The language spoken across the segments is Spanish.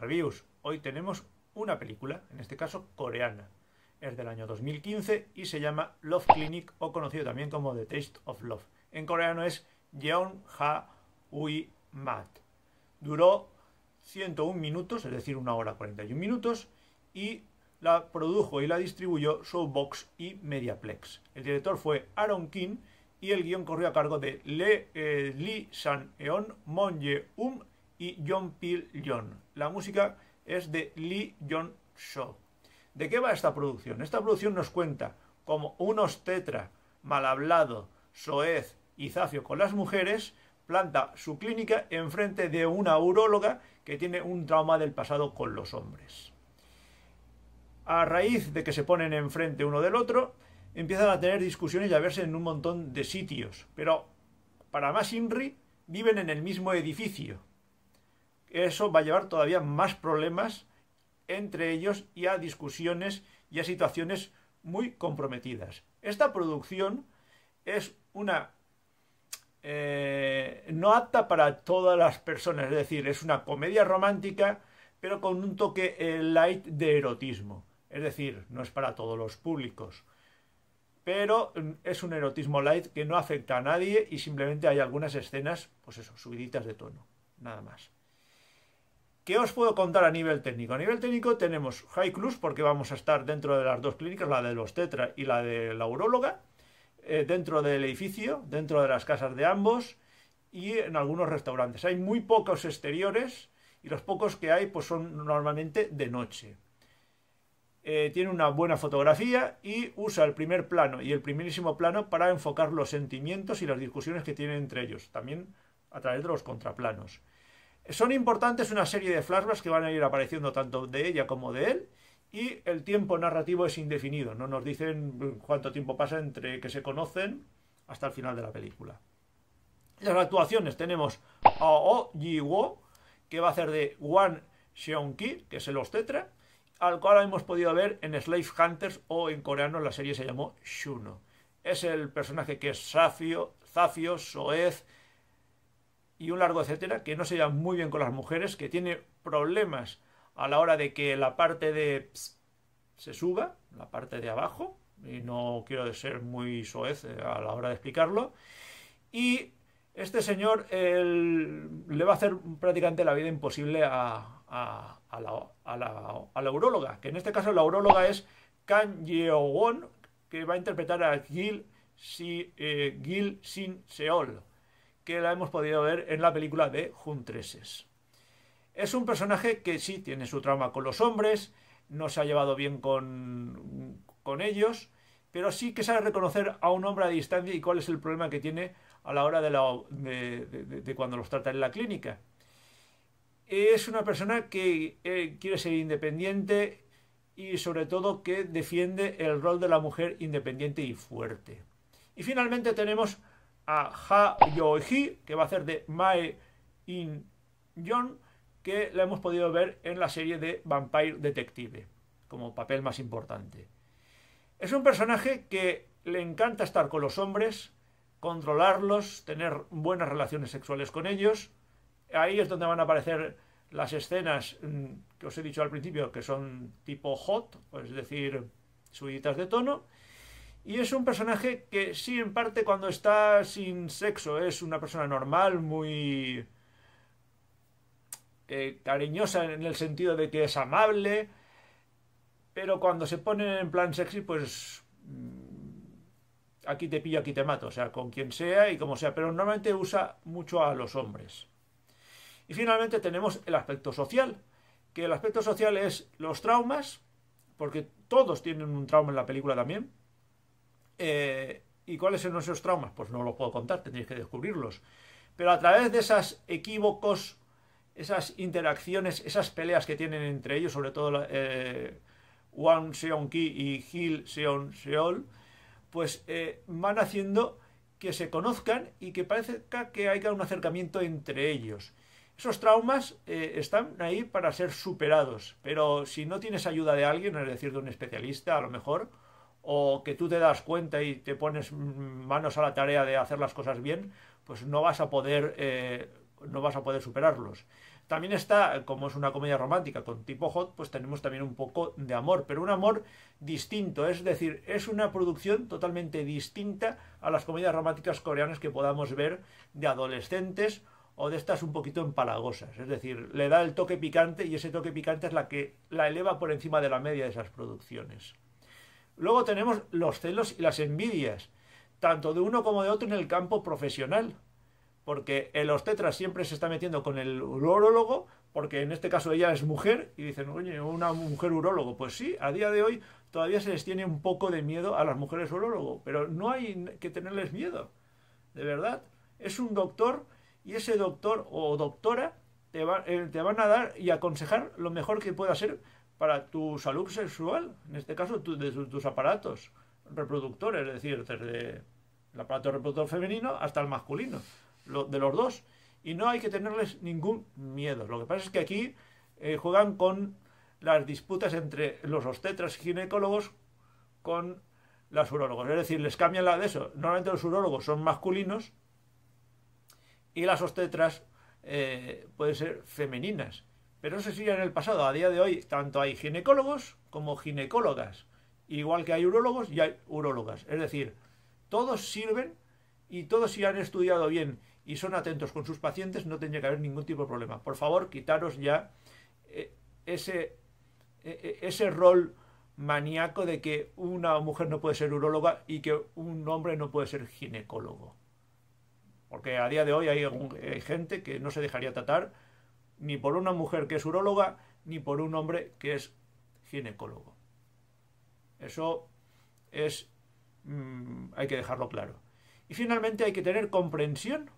Reviews. Hoy tenemos una película, en este caso coreana. Es del año 2015 y se llama Love Clinic o conocido también como The Taste of Love. En coreano es Yeon Ha Ui Mat. Duró 101 minutos, es decir, una hora 41 minutos, y la produjo y la distribuyó Showbox y Mediaplex. El director fue Aaron Kim y el guión corrió a cargo de eh, Lee San-eon, Mon y John Peel John. La música es de Lee John Shaw. ¿De qué va esta producción? Esta producción nos cuenta cómo un tetra mal hablado, soez y zafio con las mujeres planta su clínica enfrente de una uróloga que tiene un trauma del pasado con los hombres. A raíz de que se ponen enfrente uno del otro, empiezan a tener discusiones y a verse en un montón de sitios, pero para más Inri viven en el mismo edificio eso va a llevar todavía más problemas entre ellos y a discusiones y a situaciones muy comprometidas. Esta producción es una eh, no apta para todas las personas, es decir, es una comedia romántica, pero con un toque eh, light de erotismo, es decir, no es para todos los públicos. Pero mm, es un erotismo light que no afecta a nadie y simplemente hay algunas escenas, pues eso, subiditas de tono, nada más. ¿Qué os puedo contar a nivel técnico? A nivel técnico tenemos High Plus, porque vamos a estar dentro de las dos clínicas, la de los Tetra y la de la uróloga, eh, dentro del edificio, dentro de las casas de ambos y en algunos restaurantes. Hay muy pocos exteriores y los pocos que hay pues son normalmente de noche. Eh, tiene una buena fotografía y usa el primer plano y el primerísimo plano para enfocar los sentimientos y las discusiones que tienen entre ellos, también a través de los contraplanos. Son importantes una serie de flashbacks que van a ir apareciendo tanto de ella como de él y el tiempo narrativo es indefinido, no nos dicen cuánto tiempo pasa entre que se conocen hasta el final de la película. Las actuaciones tenemos a Oh ji wo que va a hacer de Wan Seong-ki, que es el Ostetra al cual hemos podido ver en Slave Hunters o en coreano la serie se llamó Shuno. Es el personaje que es Zafio, Zafio, Soez, y un largo etcétera, que no se llama muy bien con las mujeres, que tiene problemas a la hora de que la parte de se suba, la parte de abajo, y no quiero ser muy soez eh, a la hora de explicarlo, y este señor le va a hacer prácticamente la vida imposible a, la, a que en este caso la uróloga es Kan Yeowon, que va a interpretar a Gil, eh, Gil Sin Seol que la hemos podido ver en la película de Juntreses. Es un personaje que sí tiene su trauma con los hombres, no se ha llevado bien con, ellos, pero sí que sabe reconocer a un hombre a distancia y cuál es el problema que tiene a la hora de, cuando los trata en la clínica. Es una persona que eh, quiere ser independiente y sobre todo que defiende el rol de la mujer independiente y fuerte. Y finalmente tenemos a Ha Yoji, que va a ser de Mae In Yon, que la hemos podido ver en la serie de Vampire Detective, como papel más importante. Es un personaje que le encanta estar con los hombres, controlarlos, tener buenas relaciones sexuales con ellos. Ahí es donde van a aparecer las escenas mm, que os he dicho al principio, que son tipo hot, pues, es decir, subidas de tono. Y es un personaje que sí, en parte, cuando está sin sexo, es una persona normal, muy eh, cariñosa en el sentido de que es amable, pero cuando se pone en plan sexy, pues mm, aquí te pillo, aquí te mato, o sea, con quien sea y como sea, pero normalmente usa mucho a los hombres. Y finalmente tenemos el aspecto social, que el aspecto social es los traumas, porque todos tienen un trauma en la película también, eh, ¿Y cuáles son esos traumas? Pues no los puedo contar, tendréis que descubrirlos. Pero a través de esos equívocos, esas interacciones, esas peleas que tienen entre ellos, sobre todo eh, Wang Seon-ki y Gil Seon-seol, pues eh, van haciendo que se conozcan y que parezca que haya un acercamiento entre ellos. Esos traumas están ahí para ser superados, pero si no tienes ayuda de alguien, es decir, de un especialista a lo mejor, o que tú te das cuenta y te pones manos a la tarea de hacer las cosas bien, pues no vas a poder, eh, no vas a poder superarlos. También está, como es una comedia romántica con tipo hot, pues tenemos también un poco de amor, pero un amor distinto, es decir, es una producción totalmente distinta a las comedias románticas coreanas que podamos ver de adolescentes o de estas un poquito empalagosas, es decir, le da el toque picante y ese toque picante es la que la eleva por encima de la media de esas producciones. Luego tenemos los celos y las envidias, tanto de uno como de otro en el campo profesional, porque el ostetra siempre se está metiendo con el urólogo, porque en este caso ella es mujer, y dicen, oye, una mujer urólogo. Pues sí, a día de hoy todavía se les tiene un poco de miedo a las mujeres urólogo, pero no hay que tenerles miedo, de verdad. Es un doctor y ese doctor o doctora eh, te, van a dar y aconsejar lo mejor que pueda ser para tu salud sexual, en este caso de tus aparatos reproductores, es decir, desde el aparato reproductor femenino hasta el masculino, de los dos. Y no hay que tenerles ningún miedo. Lo que pasa es que aquí eh, juegan con las disputas entre los obstetras y ginecólogos con las urólogos. Es decir, les cambian la de eso. Normalmente los urólogos son masculinos y las obstetras puede eh, pueden ser femeninas. Pero eso sí en el pasado. A día de hoy tanto hay ginecólogos como ginecólogas. Igual que hay urólogos y hay urólogas. Es decir, todos sirven y todos si han estudiado bien y son atentos con sus pacientes no tendría que haber ningún tipo de problema. Por favor, quitaros ya eh, ese, eh, ese rol maníaco de que una mujer no puede ser uróloga y que un hombre no puede ser ginecólogo. Porque a día de hoy hay, gente que no se dejaría tratar ni por una mujer que es uróloga, ni por un hombre que es ginecólogo. Eso es, mm, hay que dejarlo claro. Y finalmente hay que tener comprensión,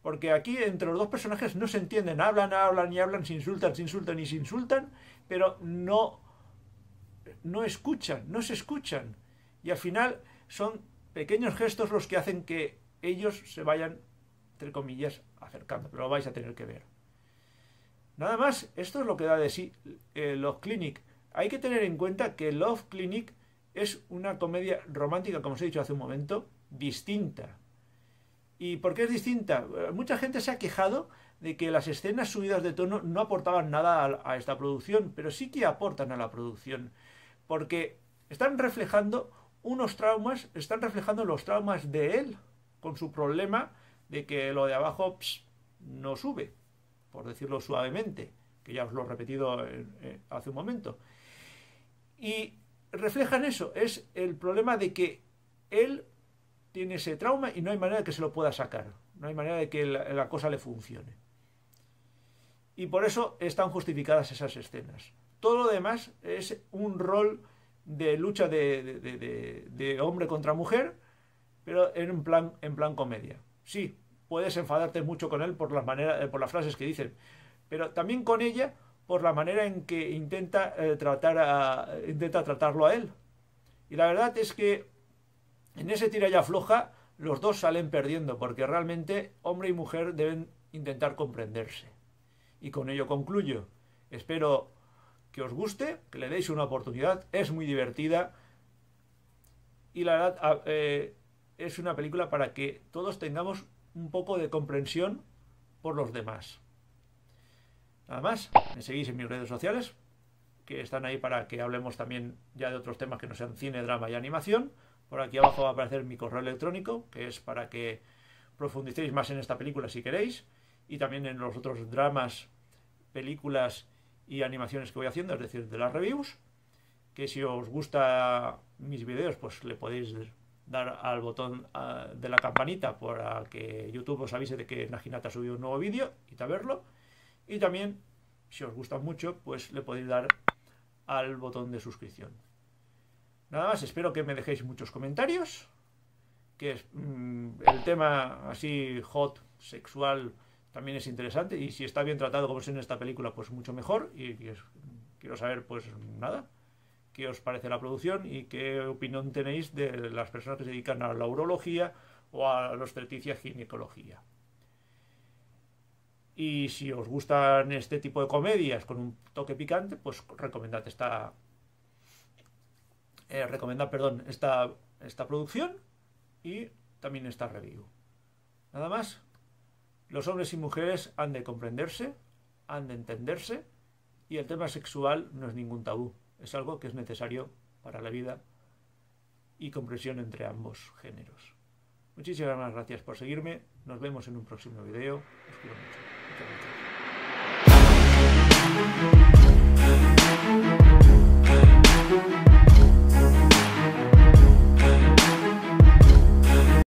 porque aquí entre los dos personajes no se entienden, hablan, hablan y hablan, se insultan, se insultan y se insultan, pero no, no escuchan, no se escuchan. Y al final son pequeños gestos los que hacen que ellos se vayan, entre comillas, acercando, pero lo vais a tener que ver. Nada más, esto es lo que da de sí eh, Love Clinic. Hay que tener en cuenta que Love Clinic es una comedia romántica, como os he dicho hace un momento, distinta. ¿Y por qué es distinta? Eh, mucha gente se ha quejado de que las escenas subidas de tono no aportaban nada a esta producción, pero sí que aportan a la producción, porque están reflejando unos traumas, están reflejando los traumas de él, con su problema de que lo de abajo no sube, por decirlo suavemente, que ya os lo he repetido eh, hace un momento. Y reflejan eso, es el problema de que él tiene ese trauma y no hay manera de que se lo pueda sacar, no hay manera de que la, cosa le funcione. Y por eso están justificadas esas escenas. Todo lo demás es un rol de lucha de hombre contra mujer, pero en plan, en plan comedia. Sí, puedes enfadarte mucho con él por las, maneras, eh, por las frases que dicen, pero también con ella por la manera en que intenta, eh, tratar a, intenta tratarlo a él. Y la verdad es que en ese tira y afloja los dos salen perdiendo, porque realmente hombre y mujer deben intentar comprenderse. Y con ello concluyo. Espero que os guste, que le deis una oportunidad, es muy divertida. Y la verdad, ah, eh, es una película para que todos tengamos un poco de comprensión por los demás. Nada más, me seguís en mis redes sociales, que están ahí para que hablemos también ya de otros temas que no sean cine, drama y animación. Por aquí abajo va a aparecer mi correo electrónico, que es para que profundicéis más en esta película si queréis, y también en los otros dramas, películas y animaciones que voy haciendo, es decir, de las reviews. Que si os gusta mis vídeos, pues le podéis dar al botón ah, de la campanita para que YouTube os avise de que Naginata ha subido un nuevo vídeo y verlo. Y también, si os gusta mucho, pues le podéis dar al botón de suscripción. Nada más, espero que me dejéis muchos comentarios, que es, mm, el tema así hot, sexual, también es interesante y si está bien tratado como es en esta película, pues mucho mejor y, quiero saber pues nada, qué os parece la producción y qué opinión tenéis de las personas que se dedican a la urología o a la obstetricia ginecología. Y si os gustan este tipo de comedias con un toque picante, pues recomendad esta. Eh, recomendad, perdón, esta, esta producción y también esta review. Nada más. Los hombres y mujeres han de comprenderse, han de entenderse, y el tema sexual no es ningún tabú. Es algo que es necesario para la vida y comprensión entre ambos géneros. Muchísimas gracias por seguirme. Nos vemos en un próximo video. Os